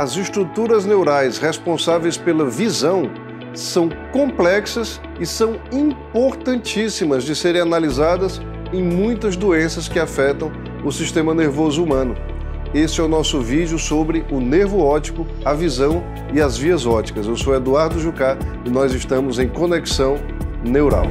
As estruturas neurais responsáveis pela visão são complexas e são importantíssimas de serem analisadas em muitas doenças que afetam o sistema nervoso humano. Esse é o nosso vídeo sobre o nervo óptico, a visão e as vias ópticas. Eu sou Eduardo Jucá e nós estamos em Conexão Neural.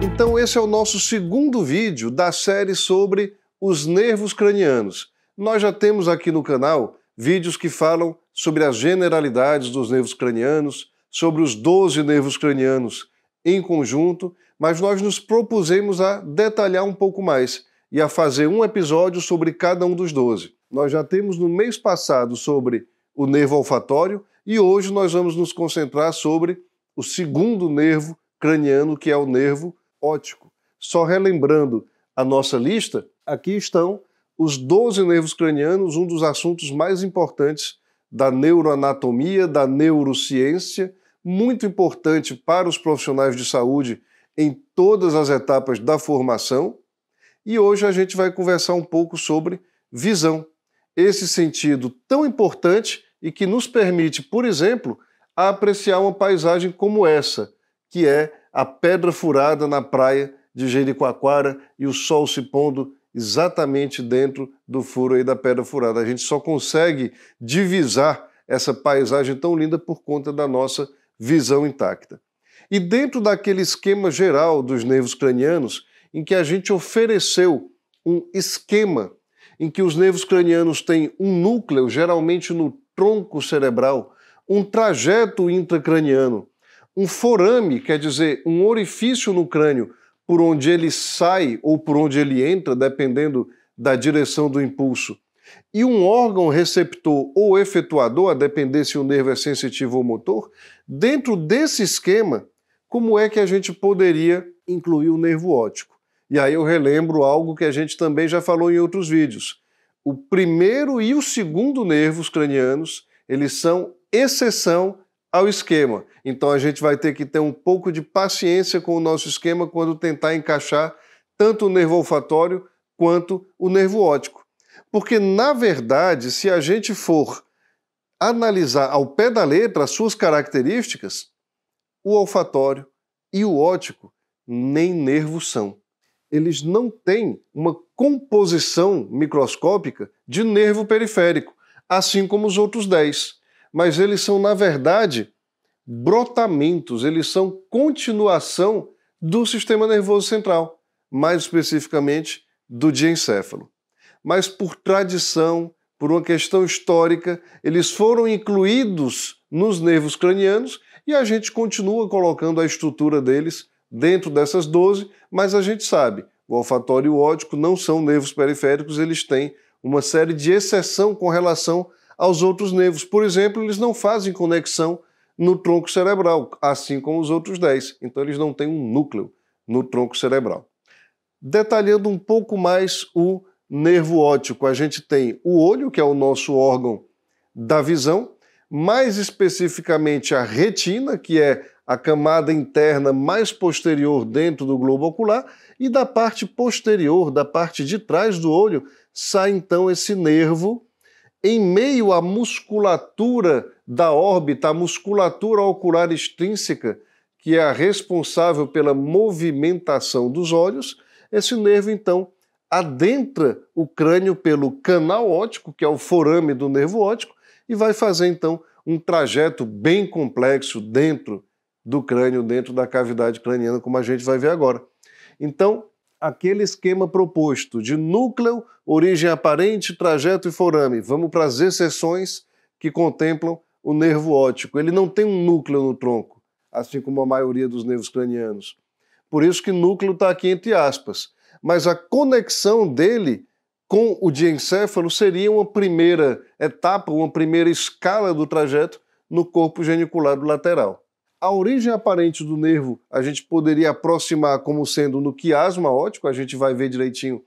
Então, esse é o nosso segundo vídeo da série sobre os nervos cranianos. Nós já temos aqui no canal vídeos que falam sobre as generalidades dos nervos cranianos, sobre os 12 nervos cranianos em conjunto, mas nós nos propusemos a detalhar um pouco mais e a fazer um episódio sobre cada um dos 12. Nós já temos no mês passado sobre o nervo olfatório e hoje nós vamos nos concentrar sobre o segundo nervo craniano, que é o nervo óptico. Só relembrando a nossa lista, aqui estão os 12 nervos cranianos, um dos assuntos mais importantes da neuroanatomia, da neurociência, muito importante para os profissionais de saúde em todas as etapas da formação. E hoje a gente vai conversar um pouco sobre visão, esse sentido tão importante e que nos permite, por exemplo, apreciar uma paisagem como essa, que é a pedra furada na praia de Jericoacoara e o sol se pondo exatamente dentro do furo aí da pedra furada. A gente só consegue divisar essa paisagem tão linda por conta da nossa visão intacta. E dentro daquele esquema geral dos nervos cranianos, em que a gente ofereceu um esquema em que os nervos cranianos têm um núcleo, geralmente no tronco cerebral, um trajeto intracraniano, um forame, quer dizer, um orifício no crânio por onde ele sai ou por onde ele entra, dependendo da direção do impulso, e um órgão receptor ou efetuador, a depender se o nervo é sensitivo ou motor, dentro desse esquema, como é que a gente poderia incluir o nervo óptico? E aí eu relembro algo que a gente também já falou em outros vídeos. O primeiro e o segundo nervos cranianos, eles são exceção ao esquema. Então a gente vai ter que ter um pouco de paciência com o nosso esquema quando tentar encaixar tanto o nervo olfatório quanto o nervo óptico. Porque, na verdade, se a gente for analisar ao pé da letra as suas características, o olfatório e o óptico nem nervos são. Eles não têm uma composição microscópica de nervo periférico, assim como os outros 10 mas eles são, na verdade, brotamentos, eles são continuação do sistema nervoso central, mais especificamente do diencéfalo. Mas por tradição, por uma questão histórica, eles foram incluídos nos nervos cranianos e a gente continua colocando a estrutura deles dentro dessas 12, mas a gente sabe, o olfatório e o ótico não são nervos periféricos, eles têm uma série de exceção com relação aos outros nervos. Por exemplo, eles não fazem conexão no tronco cerebral, assim como os outros 10. Então, eles não têm um núcleo no tronco cerebral. Detalhando um pouco mais o nervo óptico, a gente tem o olho, que é o nosso órgão da visão, mais especificamente a retina, que é a camada interna mais posterior dentro do globo ocular, e da parte posterior, da parte de trás do olho, sai então esse nervo em meio à musculatura da órbita, a musculatura ocular extrínseca, que é a responsável pela movimentação dos olhos, esse nervo então adentra o crânio pelo canal óptico, que é o forame do nervo óptico, e vai fazer então um trajeto bem complexo dentro do crânio, dentro da cavidade craniana, como a gente vai ver agora. Então, aquele esquema proposto de núcleo, origem aparente, trajeto e forame. Vamos para as exceções que contemplam o nervo óptico. Ele não tem um núcleo no tronco, assim como a maioria dos nervos cranianos. Por isso que núcleo está aqui entre aspas. Mas a conexão dele com o diencéfalo seria uma primeira etapa, uma primeira escala do trajeto no corpo geniculado lateral. A origem aparente do nervo a gente poderia aproximar como sendo no quiasma óptico, a gente vai ver direitinho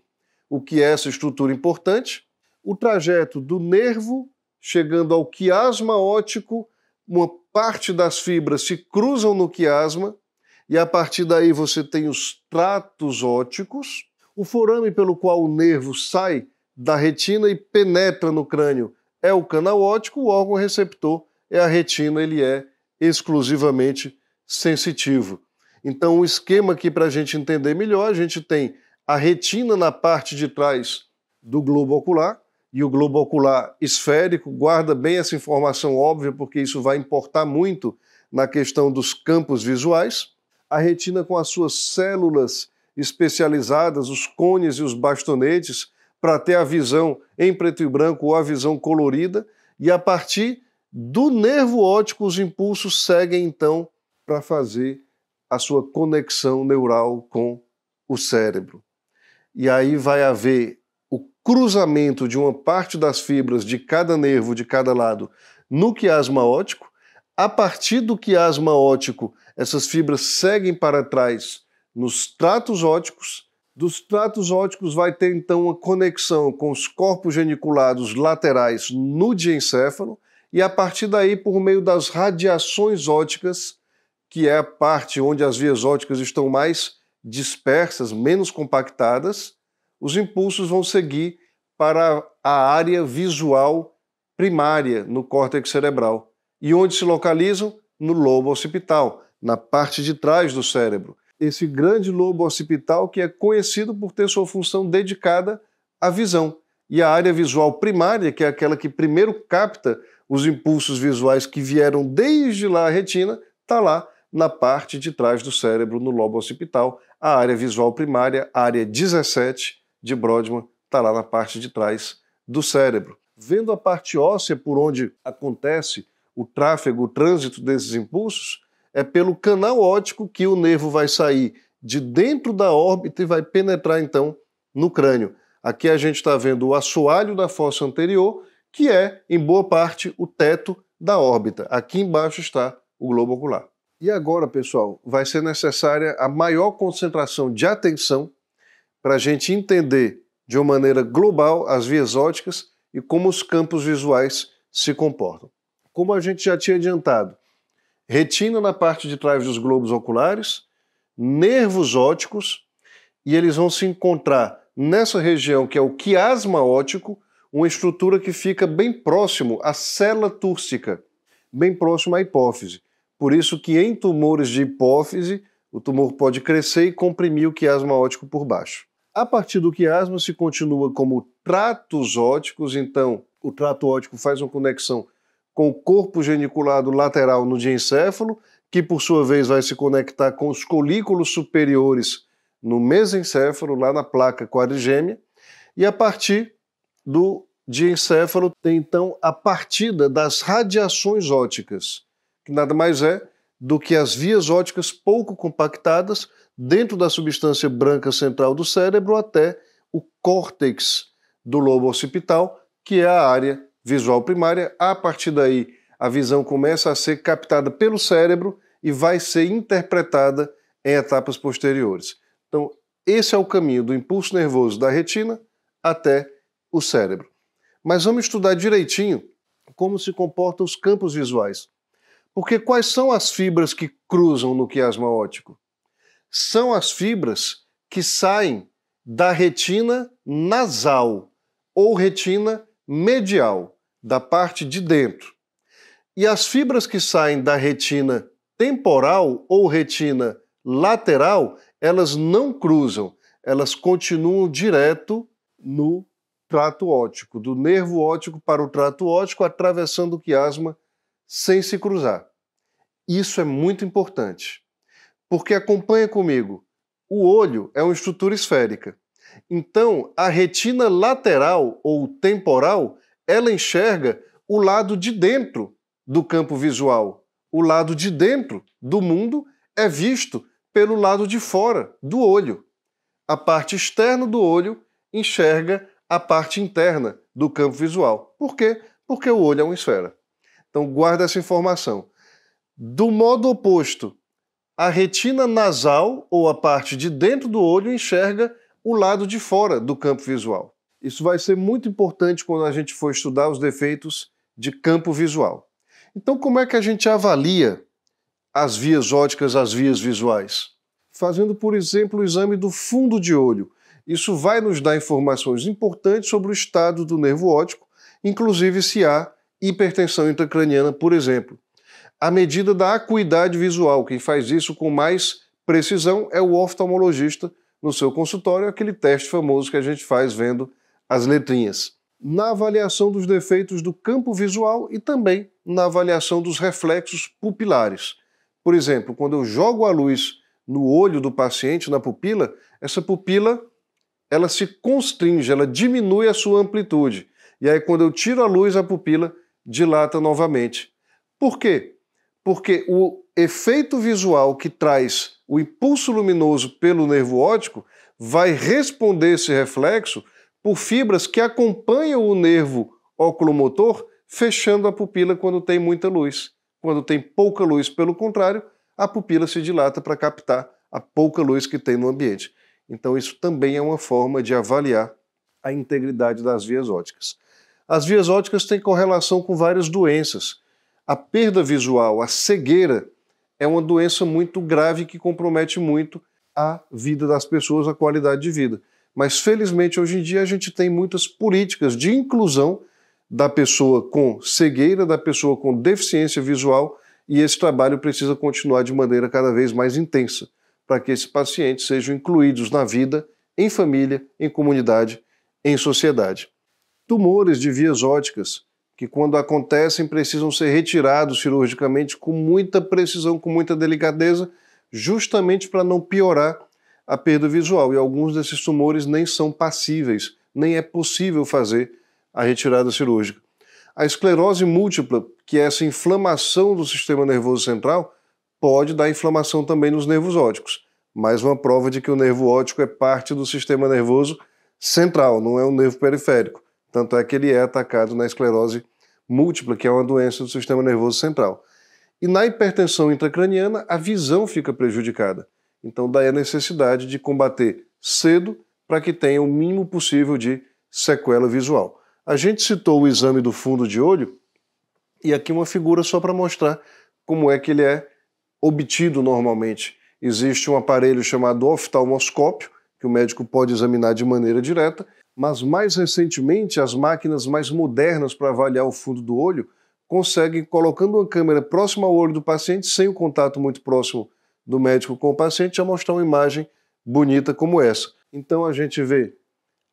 o que é essa estrutura importante. O trajeto do nervo chegando ao quiasma óptico, uma parte das fibras se cruzam no quiasma e a partir daí você tem os tratos ópticos, o forame pelo qual o nervo sai da retina e penetra no crânio é o canal óptico, o órgão receptor é a retina, ele é exclusivamente sensitivo. Então, o esquema aqui para a gente entender melhor, a gente tem a retina na parte de trás do globo ocular, e o globo ocular esférico, guarda bem essa informação óbvia, porque isso vai importar muito na questão dos campos visuais. A retina com as suas células especializadas, os cones e os bastonetes, para ter a visão em preto e branco ou a visão colorida, e a partir do nervo óptico, os impulsos seguem então para fazer a sua conexão neural com o cérebro. E aí vai haver o cruzamento de uma parte das fibras de cada nervo de cada lado no quiasma óptico. A partir do quiasma óptico, essas fibras seguem para trás nos tratos ópticos. Dos tratos ópticos vai ter então uma conexão com os corpos geniculados laterais no diencéfalo e a partir daí, por meio das radiações óticas, que é a parte onde as vias óticas estão mais dispersas, menos compactadas, os impulsos vão seguir para a área visual primária no córtex cerebral. E onde se localizam? No lobo occipital, na parte de trás do cérebro. Esse grande lobo occipital que é conhecido por ter sua função dedicada à visão. E a área visual primária, que é aquela que primeiro capta os impulsos visuais que vieram desde lá a retina, está lá na parte de trás do cérebro, no lobo occipital, a área visual primária, área 17 de Brodmann, está lá na parte de trás do cérebro. Vendo a parte óssea por onde acontece o tráfego, o trânsito desses impulsos, é pelo canal óptico que o nervo vai sair de dentro da órbita e vai penetrar então no crânio. Aqui a gente está vendo o assoalho da fossa anterior que é, em boa parte, o teto da órbita. Aqui embaixo está o globo ocular. E agora, pessoal, vai ser necessária a maior concentração de atenção para a gente entender de uma maneira global as vias óticas e como os campos visuais se comportam. Como a gente já tinha adiantado, retina na parte de trás dos globos oculares, nervos óticos, e eles vão se encontrar nessa região que é o quiasma ótico, uma estrutura que fica bem próximo à célula túrcica, bem próximo à hipófise. Por isso que em tumores de hipófise, o tumor pode crescer e comprimir o quiasma óptico por baixo. A partir do quiasma se continua como tratos óticos, então o trato ótico faz uma conexão com o corpo geniculado lateral no diencéfalo, que por sua vez vai se conectar com os colículos superiores no mesencéfalo, lá na placa quadrigêmea, e a partir do de encéfalo tem então a partida das radiações óticas, que nada mais é do que as vias óticas pouco compactadas dentro da substância branca central do cérebro até o córtex do lobo occipital, que é a área visual primária. A partir daí, a visão começa a ser captada pelo cérebro e vai ser interpretada em etapas posteriores. Então, esse é o caminho do impulso nervoso da retina até o cérebro. Mas vamos estudar direitinho como se comportam os campos visuais. Porque quais são as fibras que cruzam no quiasma óptico? São as fibras que saem da retina nasal ou retina medial, da parte de dentro. E as fibras que saem da retina temporal ou retina lateral, elas não cruzam, elas continuam direto no trato óptico, do nervo óptico para o trato óptico, atravessando o quiasma sem se cruzar. Isso é muito importante. Porque acompanha comigo, o olho é uma estrutura esférica. Então, a retina lateral ou temporal, ela enxerga o lado de dentro do campo visual. O lado de dentro do mundo é visto pelo lado de fora do olho. A parte externa do olho enxerga a parte interna do campo visual. Por quê? Porque o olho é uma esfera. Então guarda essa informação. Do modo oposto, a retina nasal ou a parte de dentro do olho enxerga o lado de fora do campo visual. Isso vai ser muito importante quando a gente for estudar os defeitos de campo visual. Então, como é que a gente avalia as vias óticas, as vias visuais? Fazendo, por exemplo, o exame do fundo de olho, isso vai nos dar informações importantes sobre o estado do nervo óptico, inclusive se há hipertensão intracraniana, por exemplo. A medida da acuidade visual, quem faz isso com mais precisão é o oftalmologista no seu consultório, aquele teste famoso que a gente faz vendo as letrinhas. Na avaliação dos defeitos do campo visual e também na avaliação dos reflexos pupilares. Por exemplo, quando eu jogo a luz no olho do paciente, na pupila, essa pupila ela se constringe, ela diminui a sua amplitude. E aí, quando eu tiro a luz, a pupila dilata novamente. Por quê? Porque o efeito visual que traz o impulso luminoso pelo nervo óptico vai responder esse reflexo por fibras que acompanham o nervo oculomotor, fechando a pupila quando tem muita luz. Quando tem pouca luz, pelo contrário, a pupila se dilata para captar a pouca luz que tem no ambiente. Então, isso também é uma forma de avaliar a integridade das vias óticas. As vias óticas têm correlação com várias doenças. A perda visual, a cegueira, é uma doença muito grave que compromete muito a vida das pessoas, a qualidade de vida. Mas, felizmente, hoje em dia, a gente tem muitas políticas de inclusão da pessoa com cegueira, da pessoa com deficiência visual, e esse trabalho precisa continuar de maneira cada vez mais intensa para que esses pacientes sejam incluídos na vida, em família, em comunidade, em sociedade. Tumores de vias óticas, que quando acontecem precisam ser retirados cirurgicamente com muita precisão, com muita delicadeza, justamente para não piorar a perda visual. E alguns desses tumores nem são passíveis, nem é possível fazer a retirada cirúrgica. A esclerose múltipla, que é essa inflamação do sistema nervoso central, pode dar inflamação também nos nervos óticos. Mais uma prova de que o nervo óptico é parte do sistema nervoso central, não é um nervo periférico. Tanto é que ele é atacado na esclerose múltipla, que é uma doença do sistema nervoso central. E na hipertensão intracraniana, a visão fica prejudicada. Então, daí a necessidade de combater cedo para que tenha o mínimo possível de sequela visual. A gente citou o exame do fundo de olho e aqui uma figura só para mostrar como é que ele é obtido normalmente. Existe um aparelho chamado oftalmoscópio, que o médico pode examinar de maneira direta, mas mais recentemente as máquinas mais modernas para avaliar o fundo do olho conseguem, colocando uma câmera próxima ao olho do paciente, sem o contato muito próximo do médico com o paciente, já mostrar uma imagem bonita como essa. Então a gente vê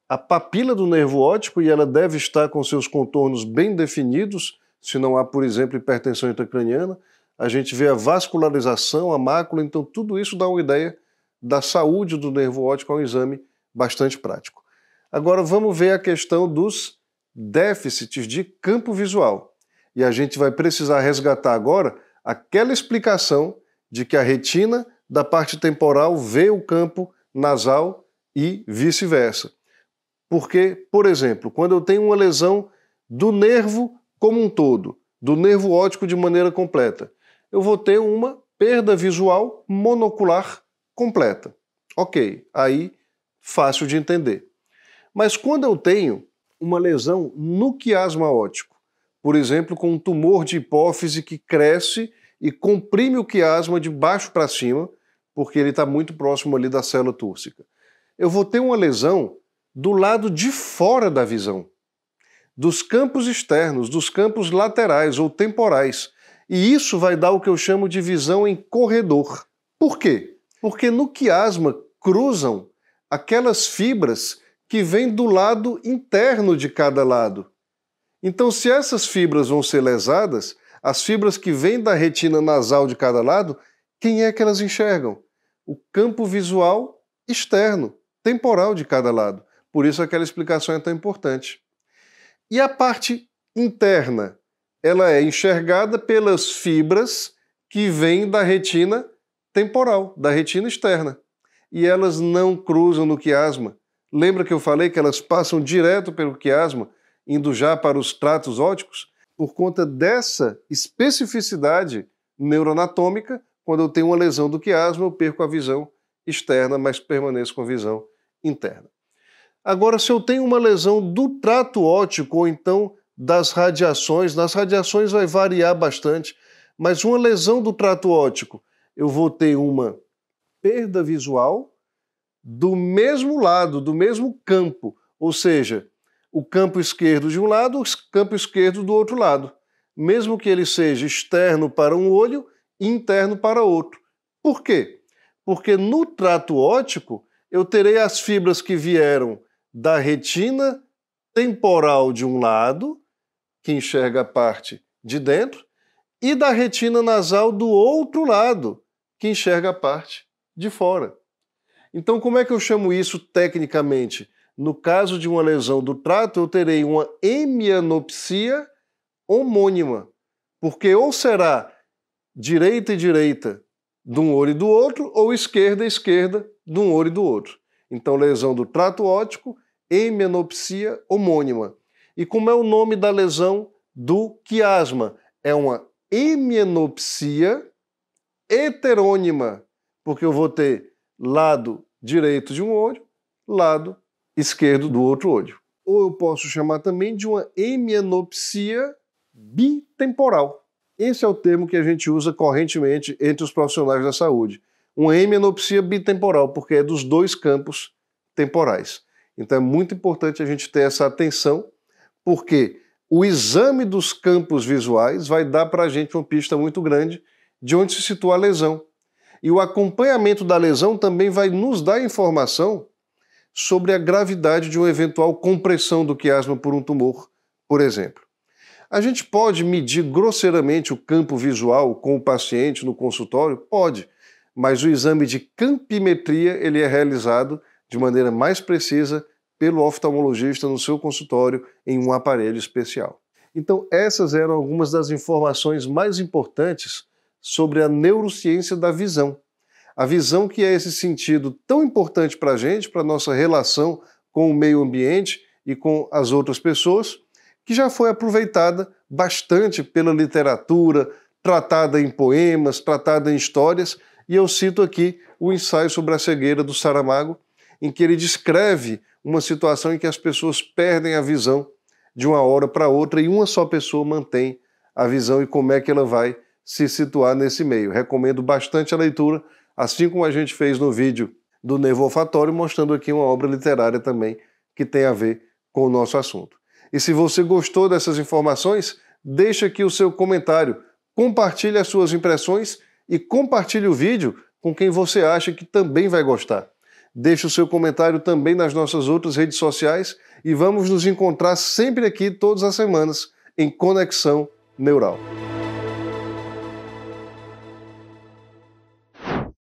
a papila do nervo óptico e ela deve estar com seus contornos bem definidos, se não há, por exemplo, hipertensão intracraniana a gente vê a vascularização, a mácula, então tudo isso dá uma ideia da saúde do nervo óptico, é um exame bastante prático. Agora vamos ver a questão dos déficits de campo visual. E a gente vai precisar resgatar agora aquela explicação de que a retina da parte temporal vê o campo nasal e vice-versa. Porque, por exemplo, quando eu tenho uma lesão do nervo como um todo, do nervo óptico de maneira completa, eu vou ter uma perda visual monocular completa. Ok, aí fácil de entender. Mas quando eu tenho uma lesão no quiasma óptico, por exemplo, com um tumor de hipófise que cresce e comprime o quiasma de baixo para cima, porque ele está muito próximo ali da célula túrcica, eu vou ter uma lesão do lado de fora da visão, dos campos externos, dos campos laterais ou temporais, e isso vai dar o que eu chamo de visão em corredor. Por quê? Porque no quiasma cruzam aquelas fibras que vêm do lado interno de cada lado. Então, se essas fibras vão ser lesadas, as fibras que vêm da retina nasal de cada lado, quem é que elas enxergam? O campo visual externo, temporal de cada lado. Por isso aquela explicação é tão importante. E a parte interna? ela é enxergada pelas fibras que vêm da retina temporal, da retina externa. E elas não cruzam no quiasma. Lembra que eu falei que elas passam direto pelo quiasma, indo já para os tratos ópticos? Por conta dessa especificidade neuroanatômica, quando eu tenho uma lesão do quiasma, eu perco a visão externa, mas permaneço com a visão interna. Agora, se eu tenho uma lesão do trato óptico ou então das radiações. Nas radiações vai variar bastante, mas uma lesão do trato óptico, eu vou ter uma perda visual do mesmo lado, do mesmo campo, ou seja, o campo esquerdo de um lado, o campo esquerdo do outro lado, mesmo que ele seja externo para um olho e interno para outro. Por quê? Porque no trato óptico eu terei as fibras que vieram da retina temporal de um lado que enxerga a parte de dentro, e da retina nasal do outro lado, que enxerga a parte de fora. Então, como é que eu chamo isso tecnicamente? No caso de uma lesão do trato, eu terei uma hemianopsia homônima, porque ou será direita e direita de um olho e do outro, ou esquerda e esquerda de um olho e do outro. Então, lesão do trato óptico, hemianopsia homônima. E como é o nome da lesão do quiasma? É uma hemianopsia heterônima, porque eu vou ter lado direito de um olho, lado esquerdo do outro olho. Ou eu posso chamar também de uma hemianopsia bitemporal. Esse é o termo que a gente usa correntemente entre os profissionais da saúde. Uma hemianopsia bitemporal, porque é dos dois campos temporais. Então é muito importante a gente ter essa atenção porque o exame dos campos visuais vai dar para a gente uma pista muito grande de onde se situa a lesão. E o acompanhamento da lesão também vai nos dar informação sobre a gravidade de uma eventual compressão do quiasma por um tumor, por exemplo. A gente pode medir grosseiramente o campo visual com o paciente no consultório? Pode, mas o exame de campimetria ele é realizado de maneira mais precisa pelo oftalmologista no seu consultório em um aparelho especial. Então, essas eram algumas das informações mais importantes sobre a neurociência da visão. A visão, que é esse sentido tão importante para a gente, para a nossa relação com o meio ambiente e com as outras pessoas, que já foi aproveitada bastante pela literatura, tratada em poemas, tratada em histórias, e eu cito aqui o ensaio sobre a cegueira do Saramago, em que ele descreve uma situação em que as pessoas perdem a visão de uma hora para outra e uma só pessoa mantém a visão e como é que ela vai se situar nesse meio. Recomendo bastante a leitura, assim como a gente fez no vídeo do Nervo Olfatório, mostrando aqui uma obra literária também que tem a ver com o nosso assunto. E se você gostou dessas informações, deixa aqui o seu comentário, compartilhe as suas impressões e compartilhe o vídeo com quem você acha que também vai gostar. Deixe o seu comentário também nas nossas outras redes sociais e vamos nos encontrar sempre aqui todas as semanas em Conexão Neural.